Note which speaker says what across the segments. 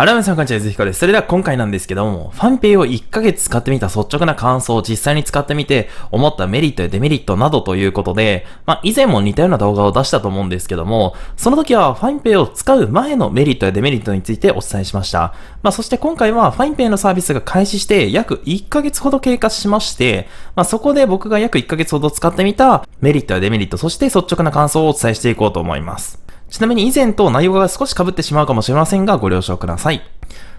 Speaker 1: アラームさんこんにちは、ゆずひこです。それでは今回なんですけども、ファンペイを1ヶ月使ってみた率直な感想を実際に使ってみて、思ったメリットやデメリットなどということで、まあ以前も似たような動画を出したと思うんですけども、その時はファンペイを使う前のメリットやデメリットについてお伝えしました。まあそして今回はファンペイのサービスが開始して約1ヶ月ほど経過しまして、まあそこで僕が約1ヶ月ほど使ってみたメリットやデメリット、そして率直な感想をお伝えしていこうと思います。ちなみに以前と内容が少し被ってしまうかもしれませんがご了承ください。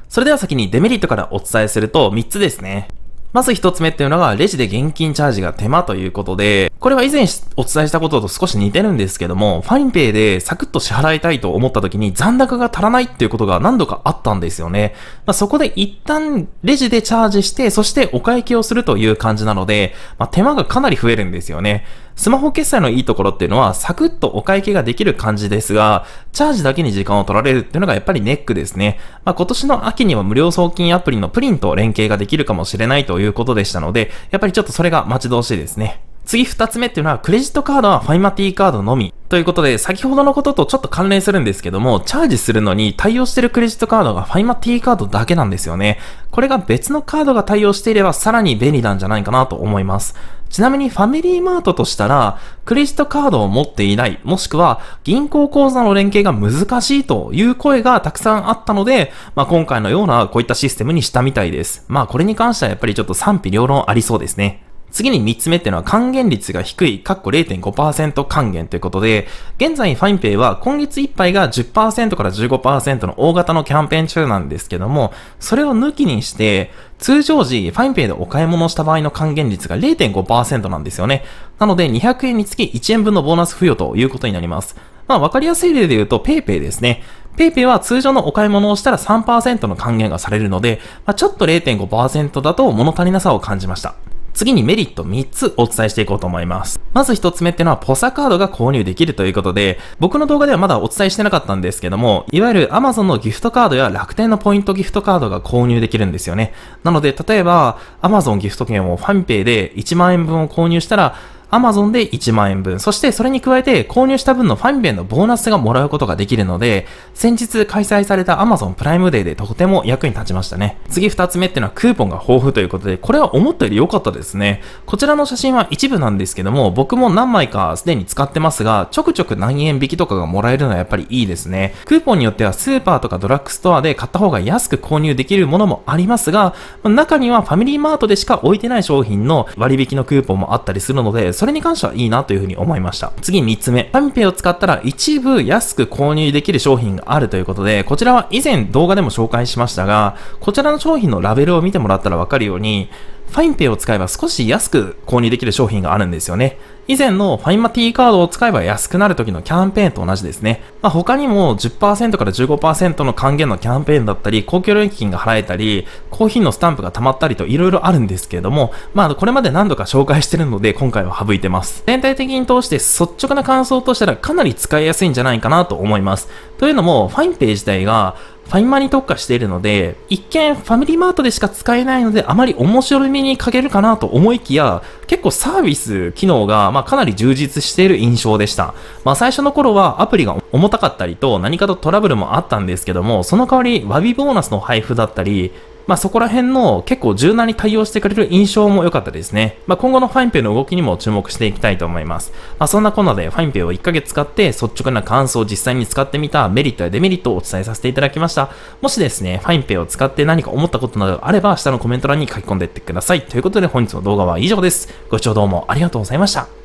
Speaker 1: それでは先にデメリットからお伝えすると3つですね。まず1つ目っていうのがレジで現金チャージが手間ということで、これは以前お伝えしたことと少し似てるんですけども、ファインペイでサクッと支払いたいと思った時に残高が足らないっていうことが何度かあったんですよね。まあ、そこで一旦レジでチャージして、そしてお会計をするという感じなので、まあ、手間がかなり増えるんですよね。スマホ決済のいいところっていうのはサクッとお会計ができる感じですが、チャージだけに時間を取られるっていうのがやっぱりネックですね。まあ、今年の秋には無料送金アプリのプリンと連携ができるかもしれないということでしたので、やっぱりちょっとそれが待ち遠しいですね。次2つ目っていうのは、クレジットカードはファイマティカードのみ。ということで、先ほどのこととちょっと関連するんですけども、チャージするのに対応してるクレジットカードがファイマティカードだけなんですよね。これが別のカードが対応していればさらに便利なんじゃないかなと思います。ちなみにファミリーマートとしたら、クレジットカードを持っていない、もしくは銀行口座の連携が難しいという声がたくさんあったので、まあ、今回のようなこういったシステムにしたみたいです。まあこれに関してはやっぱりちょっと賛否両論ありそうですね。次に3つ目っていうのは還元率が低い、かっこ0.5%還元ということで、現在ファインペイは今月いっぱいが10%から15%の大型のキャンペーン中なんですけども、それを抜きにして、通常時、ファインペイでお買い物をした場合の還元率が0.5%なんですよね。なので、200円につき1円分のボーナス付与ということになります。まあ、わかりやすい例で言うと、PayPay ですね。PayPay は通常のお買い物をしたら3%の還元がされるので、まあ、ちょっと0.5%だと物足りなさを感じました。次にメリット3つお伝えしていこうと思います。まず1つ目ってのは POSA カードが購入できるということで、僕の動画ではまだお伝えしてなかったんですけども、いわゆる Amazon のギフトカードや楽天のポイントギフトカードが購入できるんですよね。なので、例えば Amazon ギフト券をファミペイで1万円分を購入したら、Amazon で1万円分、そしてそれに加えて購入した分のファミ弁のボーナスがもらうことができるので、先日開催された Amazon プライムデーでとても役に立ちましたね。次2つ目っていうのはクーポンが豊富ということで、これは思ったより良かったですね。こちらの写真は一部なんですけども、僕も何枚かすでに使ってますが、ちょくちょく何円引きとかがもらえるのはやっぱりいいですね。クーポンによってはスーパーとかドラッグストアで買った方が安く購入できるものもありますが、中にはファミリーマートでしか置いてない商品の割引のクーポンもあったりするので、それに関してはいいなというふうに思いました。次3つ目。タミペイを使ったら一部安く購入できる商品があるということで、こちらは以前動画でも紹介しましたが、こちらの商品のラベルを見てもらったらわかるように、ファインペイを使えば少し安く購入できる商品があるんですよね。以前のファインマティカードを使えば安くなる時のキャンペーンと同じですね。まあ、他にも10%から15%の還元のキャンペーンだったり、公共料金が払えたり、コーヒーのスタンプが溜まったりと色々あるんですけれども、まあこれまで何度か紹介してるので今回は省いてます。全体的に通して率直な感想としたらかなり使いやすいんじゃないかなと思います。というのも、ファインペイ自体がファインマに特化しているので、一見ファミリーマートでしか使えないので、あまり面白みに欠けるかなと思いきや、結構サービス機能が、まあ、かなり充実している印象でした。まあ、最初の頃はアプリが重たかったりと何かとトラブルもあったんですけども、その代わり、ワビボーナスの配布だったり、まあ、そこら辺の結構柔軟に対応してくれる印象も良かったですね。まあ、今後のファインペイの動きにも注目していきたいと思います。まあ、そんなこんなでファインペイを1ヶ月使って率直な感想を実際に使ってみたメリットやデメリットをお伝えさせていただきました。もしですね、ファインペイを使って何か思ったことなどあれば下のコメント欄に書き込んでいってください。ということで本日の動画は以上です。ご視聴どうもありがとうございました。